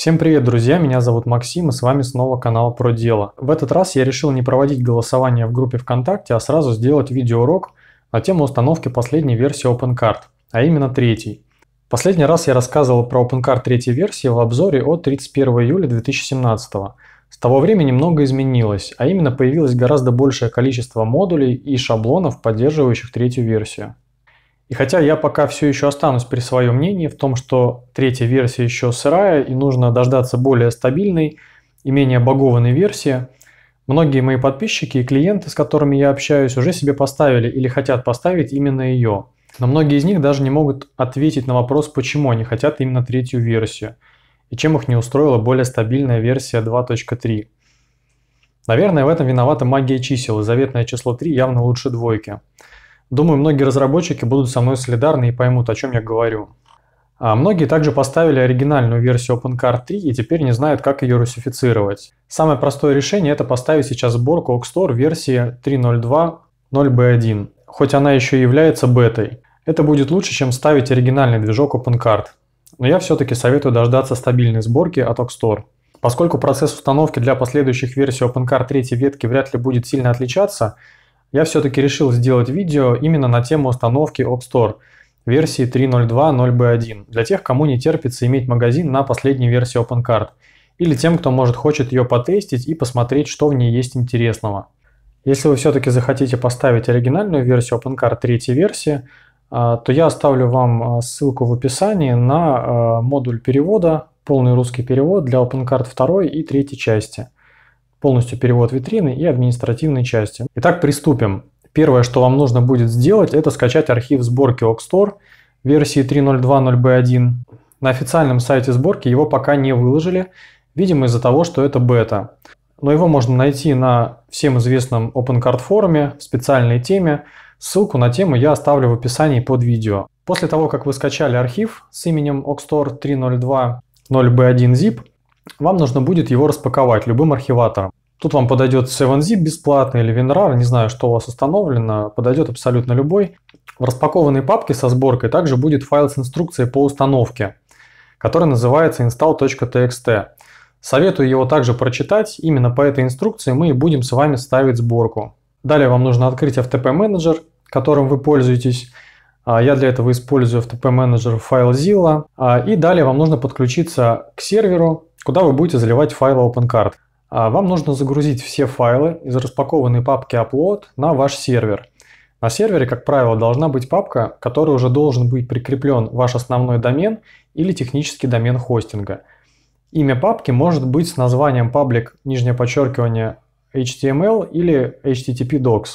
Всем привет, друзья! Меня зовут Максим, и с вами снова канал Про Дело. В этот раз я решил не проводить голосование в группе ВКонтакте, а сразу сделать видеоурок на тему установки последней версии OpenCart, а именно третьей. Последний раз я рассказывал про OpenCart третьей версии в обзоре от 31 июля 2017 С того времени много изменилось, а именно появилось гораздо большее количество модулей и шаблонов, поддерживающих третью версию. И хотя я пока все еще останусь при своем мнении в том, что третья версия еще сырая и нужно дождаться более стабильной и менее багованной версии, многие мои подписчики и клиенты, с которыми я общаюсь, уже себе поставили или хотят поставить именно ее. Но многие из них даже не могут ответить на вопрос, почему они хотят именно третью версию и чем их не устроила более стабильная версия 2.3. Наверное, в этом виновата магия чисел, и заветное число 3 явно лучше двойки. Думаю, многие разработчики будут со мной солидарны и поймут, о чем я говорю. А многие также поставили оригинальную версию OpenCard 3 и теперь не знают, как ее русифицировать. Самое простое решение – это поставить сейчас сборку Oxstore версии 3.0.2.0b1, хоть она еще и является бетой. Это будет лучше, чем ставить оригинальный движок OpenCard. Но я все-таки советую дождаться стабильной сборки от Oxstore. Поскольку процесс установки для последующих версий OpenCard 3 ветки вряд ли будет сильно отличаться, я все-таки решил сделать видео именно на тему установки App Store версии 3.0.2.0b1 для тех, кому не терпится иметь магазин на последней версии OpenCard или тем, кто может хочет ее потестить и посмотреть, что в ней есть интересного. Если вы все-таки захотите поставить оригинальную версию OpenCard третьей версии, а, то я оставлю вам а, ссылку в описании на а, модуль перевода, полный русский перевод для OpenCard второй и третьей части – полностью перевод витрины и административной части. Итак, приступим. Первое, что вам нужно будет сделать, это скачать архив сборки Oxstore версии 3.0.2.0b1. На официальном сайте сборки его пока не выложили, видимо из-за того, что это бета. Но его можно найти на всем известном OpenCard форуме в специальной теме. Ссылку на тему я оставлю в описании под видео. После того, как вы скачали архив с именем Oxstore 3.0.2.0b1zip, вам нужно будет его распаковать любым архиватором. Тут вам подойдет 7zip бесплатный или WinRAR, не знаю, что у вас установлено, подойдет абсолютно любой. В распакованной папке со сборкой также будет файл с инструкцией по установке, который называется install.txt. Советую его также прочитать, именно по этой инструкции мы и будем с вами ставить сборку. Далее вам нужно открыть FTP менеджер, которым вы пользуетесь. А, я для этого использую FTP менеджер FileZilla. А, и далее вам нужно подключиться к серверу, куда вы будете заливать файлы OpenCard. А вам нужно загрузить все файлы из распакованной папки Upload на ваш сервер. На сервере, как правило, должна быть папка, которой уже должен быть прикреплен ваш основной домен или технический домен хостинга. Имя папки может быть с названием public нижнее подчеркивание HTML или HTTP docs,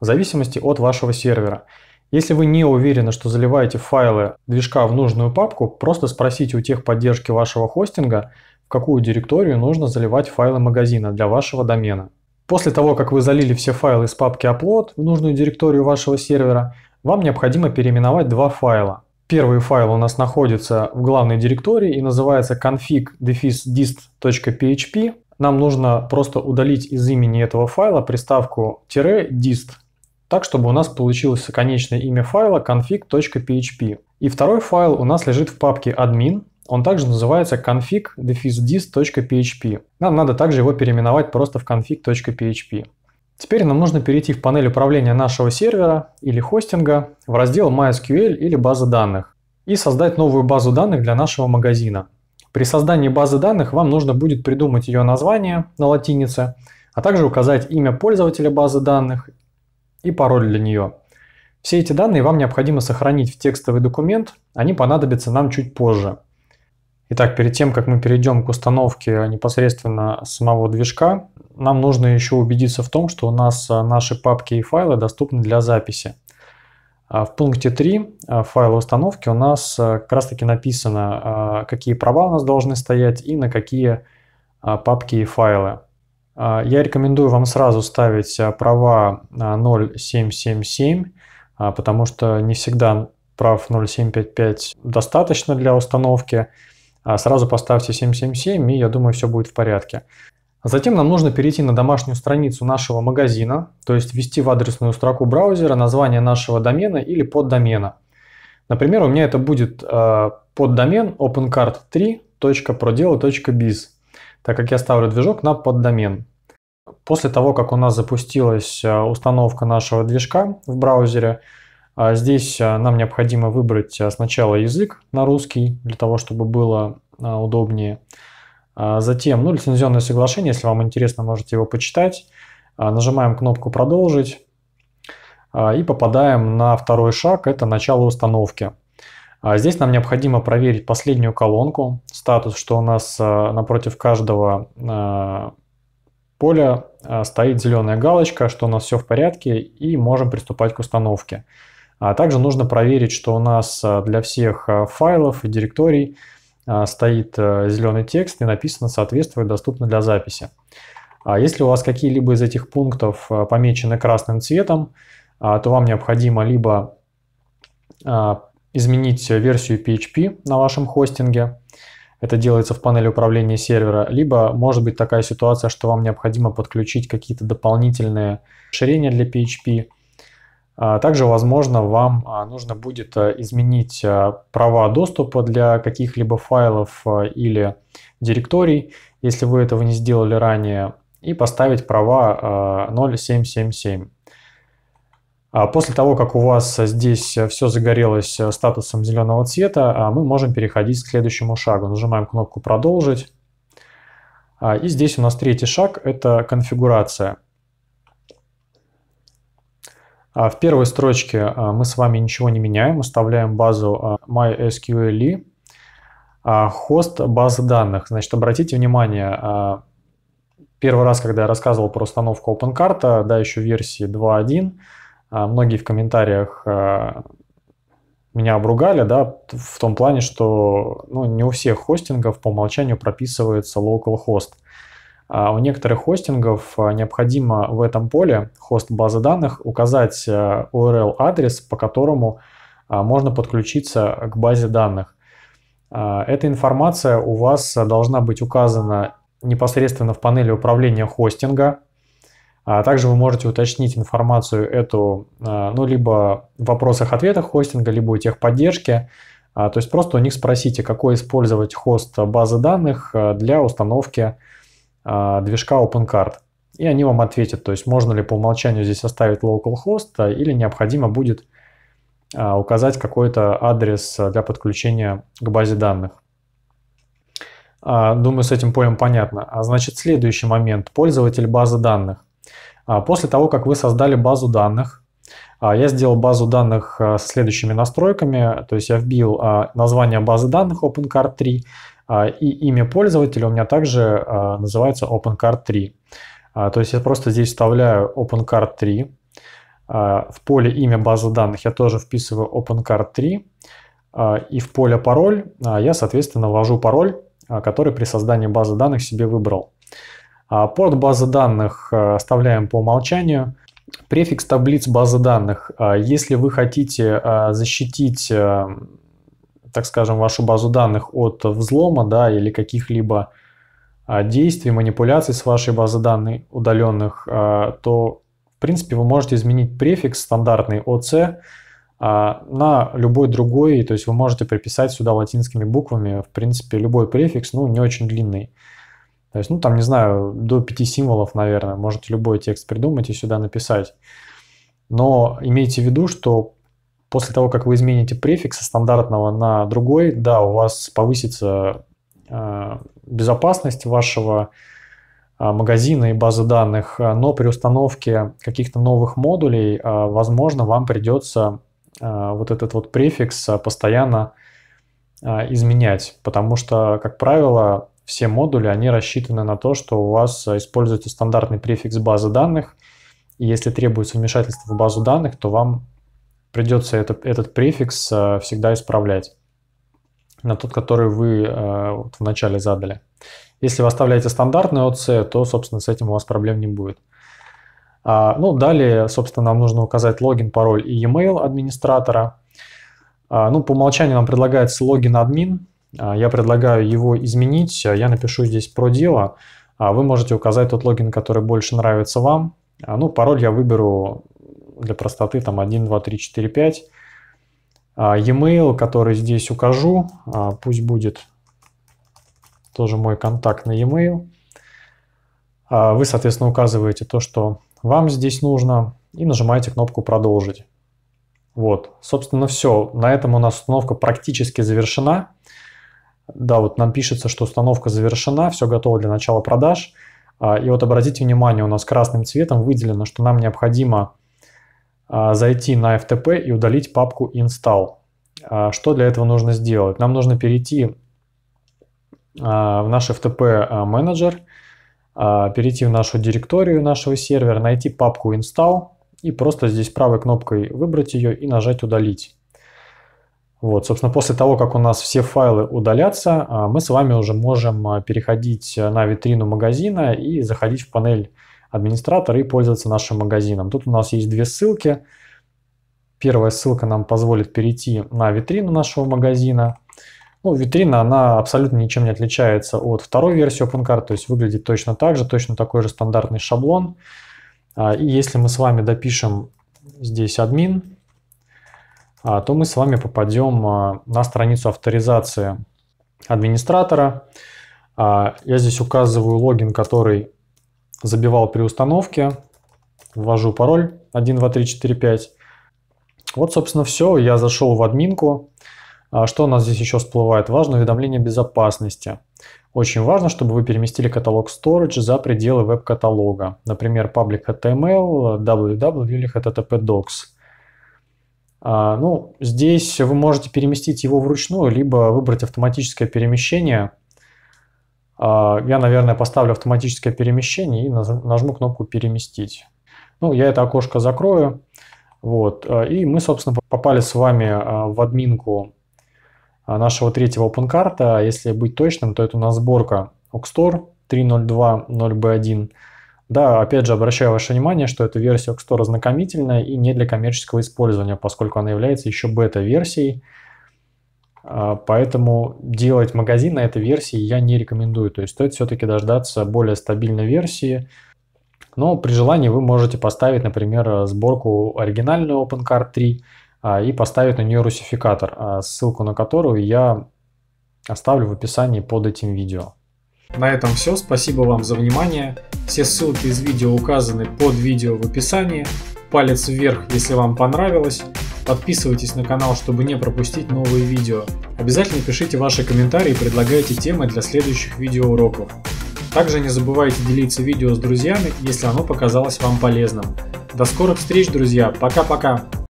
в зависимости от вашего сервера. Если вы не уверены, что заливаете файлы движка в нужную папку, просто спросите у техподдержки вашего хостинга, в какую директорию нужно заливать файлы магазина для вашего домена. После того, как вы залили все файлы из папки Upload в нужную директорию вашего сервера, вам необходимо переименовать два файла. Первый файл у нас находится в главной директории и называется config-dist.php. Нам нужно просто удалить из имени этого файла приставку -dist, так чтобы у нас получилось конечное имя файла config.php. И второй файл у нас лежит в папке admin, он также называется config-dist.php. Нам надо также его переименовать просто в config.php. Теперь нам нужно перейти в панель управления нашего сервера или хостинга в раздел MySQL или база данных и создать новую базу данных для нашего магазина. При создании базы данных вам нужно будет придумать ее название на латинице, а также указать имя пользователя базы данных и пароль для нее. Все эти данные вам необходимо сохранить в текстовый документ, они понадобятся нам чуть позже. Итак, перед тем, как мы перейдем к установке непосредственно самого движка, нам нужно еще убедиться в том, что у нас а, наши папки и файлы доступны для записи. А, в пункте 3 а, файла установки у нас как раз таки написано, какие права у нас должны стоять и на какие папки и файлы. Я рекомендую вам сразу ставить права 0777, потому что не всегда прав 0755 достаточно для установки. А сразу поставьте 777, и я думаю, все будет в порядке. Затем нам нужно перейти на домашнюю страницу нашего магазина, то есть ввести в адресную строку браузера название нашего домена или поддомена. Например, у меня это будет э, поддомен opencart3.prodelo.biz, так как я ставлю движок на поддомен. После того, как у нас запустилась э, установка нашего движка в браузере, а здесь а, нам необходимо выбрать а, сначала язык на русский, для того, чтобы было удобнее. Затем, ну, лицензионное соглашение, если вам интересно, можете его почитать. Нажимаем кнопку «Продолжить» и попадаем на второй шаг, это начало установки. Здесь нам необходимо проверить последнюю колонку, статус, что у нас напротив каждого поля стоит зеленая галочка, что у нас все в порядке и можем приступать к установке. А также нужно проверить, что у нас а, для всех а, файлов и директорий а, стоит зеленый текст и написано «Соответствует, доступно для записи». А если у вас какие-либо из этих пунктов помечены красным цветом, то вам необходимо либо изменить версию PHP на вашем хостинге, это делается в панели управления сервера, либо может быть такая ситуация, что вам необходимо подключить какие-то дополнительные расширения для PHP, а также, возможно, вам а, нужно будет а, изменить права доступа для каких-либо файлов или директорий, если вы этого не сделали ранее, и поставить права 0777. После того, как у вас здесь все загорелось э, статусом зеленого цвета, мы можем переходить к следующему шагу. Нажимаем кнопку «Продолжить». И здесь у нас третий шаг – это конфигурация – а в первой строчке а, мы с вами ничего не меняем, оставляем базу а, MySQL. Хост базы данных. Значит, обратите внимание, первый раз, когда я рассказывал про установку OpenCart, да, еще версии 2.1, многие в комментариях меня обругали, да, в том плане, что ну, не у всех хостингов по умолчанию прописывается localhost. А у некоторых хостингов а, необходимо в этом поле хост базы данных указать э, URL-адрес, по которому а, можно подключиться к базе данных. Эта информация у вас э, должна быть указана непосредственно в панели управления хостинга. Также вы можете уточнить информацию эту ну, либо в вопросах-ответах хостинга, либо у техподдержки. То есть просто у них спросите, какой использовать хост базы данных э, для установки а, движка OpenCard. И они вам ответят, то есть можно ли по умолчанию здесь оставить localhost или необходимо будет а, указать какой-то адрес а, для подключения к базе данных. Думаю, с этим полем понятно. Значит, следующий момент. Пользователь базы данных. После того, как вы создали базу данных, я сделал базу данных с следующими настройками, то есть я вбил название базы данных OpenCard 3, а, и имя пользователя у меня также а, называется OpenCard 3. А, то есть я просто здесь вставляю OpenCard 3. В поле имя базы данных я тоже вписываю OpenCard 3. И в поле пароль я, соответственно, ввожу пароль, который при создании базы данных себе выбрал. Порт базы данных оставляем по умолчанию. Префикс таблиц базы данных. Если вы хотите защитить так скажем, вашу базу данных от взлома да, или каких-либо а, действий, манипуляций с вашей базы данных удаленных, а, то, в принципе, вы можете изменить префикс стандартный OC а, на любой другой, то есть вы можете приписать сюда латинскими буквами, в принципе, любой префикс, ну, не очень длинный. То есть, ну, там, не знаю, до 5 символов, наверное, можете любой текст придумать и сюда написать. Но имейте в виду, что после того, как вы измените префикс стандартного на другой, да, у вас повысится э, безопасность вашего э, магазина и базы данных, э, но при установке каких-то новых модулей, возможно, вам придется вот этот вот префикс постоянно изменять, потому что, как правило, все модули, они рассчитаны на то, что у вас используется стандартный префикс базы данных, и если требуется вмешательство в базу данных, то вам придется этот, этот префикс э, всегда исправлять на тот, который вы э, вот, вначале задали. Если вы оставляете стандартный OC, то, собственно, с этим у вас проблем не будет. А, ну, далее, собственно, нам нужно указать логин, пароль и e-mail администратора. А, ну, по умолчанию нам предлагается логин админ. А, я предлагаю его изменить. Я напишу здесь про дело. Вы можете указать тот логин, который больше нравится вам. Ну, пароль я выберу для простоты там 1, 2, 3, 4, 5. E-mail, который здесь укажу, а, пусть будет тоже мой контактный e-mail. А, вы, соответственно, указываете то, что вам здесь нужно, и нажимаете кнопку «Продолжить». Вот, собственно, все. На этом у нас установка практически завершена. Да, вот нам пишется, что установка завершена, все готово для начала продаж. А, и вот обратите внимание, у нас красным цветом выделено, что нам необходимо а, зайти на FTP и удалить папку install. А, что для этого нужно сделать? Нам нужно перейти а, в наш FTP менеджер, перейти в нашу директорию нашего сервера, найти папку install и просто здесь правой кнопкой выбрать ее и нажать удалить. Вот, собственно, после того, как у нас все файлы удалятся, мы с вами уже можем переходить на витрину магазина и заходить в панель администратор и пользоваться нашим магазином. Тут у нас есть две ссылки. Первая ссылка нам позволит перейти на витрину нашего магазина. Ну, витрина, она абсолютно ничем не отличается от второй версии OpenCard, то есть выглядит точно так же, точно такой же стандартный шаблон. А, и если мы с вами допишем здесь админ, а, то мы с вами попадем а, на страницу авторизации администратора. Я здесь указываю логин, который забивал при установке, ввожу пароль 1, 2, 3, 4, 5. Вот, собственно, все. Я зашел в админку. А что у нас здесь еще всплывает? Важно уведомление безопасности. Очень важно, чтобы вы переместили каталог Storage за пределы веб-каталога. Например, public HTML, www или http docs. Ну, здесь вы можете переместить его вручную, либо выбрать автоматическое перемещение – а, я, наверное, поставлю автоматическое перемещение и нажму кнопку «Переместить». Ну, я это окошко закрою. Вот. Э, и мы, собственно, попали с вами э, в админку э, нашего третьего OpenCart. А если быть точным, то это у нас сборка Oxstore 3.0.2.0b1. Да, опять же, обращаю ваше внимание, что эта версия Oxstore ознакомительная и не для коммерческого использования, поскольку она является еще бета-версией. А, поэтому делать магазин на этой версии я не рекомендую. То есть стоит все-таки дождаться более стабильной версии. Но при желании вы можете поставить, например, сборку оригинальную OpenCard 3 а, и поставить на нее русификатор, а ссылку на которую я оставлю в описании под этим видео. На этом все, спасибо вам за внимание. Все ссылки из видео указаны под видео в описании. Палец вверх, если вам понравилось. Подписывайтесь на канал, чтобы не пропустить новые видео. Обязательно пишите ваши комментарии и предлагайте темы для следующих видеоуроков. Также не забывайте делиться видео с друзьями, если оно показалось вам полезным. До скорых встреч, друзья! Пока-пока!